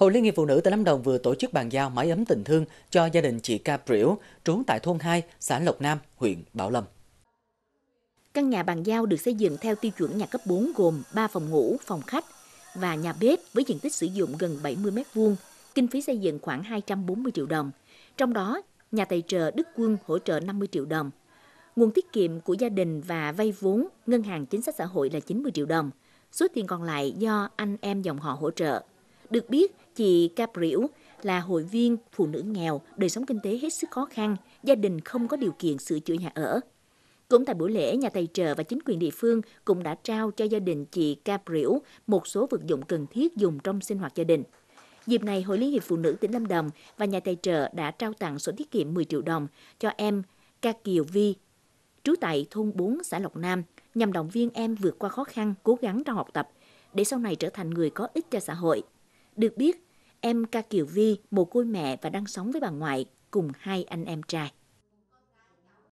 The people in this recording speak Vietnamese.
Hội Liên hiệp Phụ nữ tỉnh Lâm Đồng vừa tổ chức bàn giao mái ấm tình thương cho gia đình chị Ca Priểu, trú tại thôn 2, xã Lộc Nam, huyện Bảo Lâm. Căn nhà bàn giao được xây dựng theo tiêu chuẩn nhà cấp 4 gồm 3 phòng ngủ, phòng khách và nhà bếp với diện tích sử dụng gần 70 m2, kinh phí xây dựng khoảng 240 triệu đồng. Trong đó, nhà tài trợ Đức Quân hỗ trợ 50 triệu đồng. Nguồn tiết kiệm của gia đình và vay vốn ngân hàng chính sách xã hội là 90 triệu đồng. Số tiền còn lại do anh em dòng họ hỗ trợ. Được biết, chị Capriễu là hội viên phụ nữ nghèo, đời sống kinh tế hết sức khó khăn, gia đình không có điều kiện sửa chữa nhà ở. Cũng tại buổi lễ, nhà tài trợ và chính quyền địa phương cũng đã trao cho gia đình chị Capriễu một số vật dụng cần thiết dùng trong sinh hoạt gia đình. Dịp này, Hội Liên hiệp Phụ nữ tỉnh Lâm Đồng và nhà tài trợ đã trao tặng sổ tiết kiệm 10 triệu đồng cho em Ca Kiều Vi, trú tại thôn 4 xã Lộc Nam, nhằm động viên em vượt qua khó khăn, cố gắng trong học tập, để sau này trở thành người có ích cho xã hội. Được biết, em ca Kiều Vi, mồ côi mẹ và đang sống với bà ngoại cùng hai anh em trai.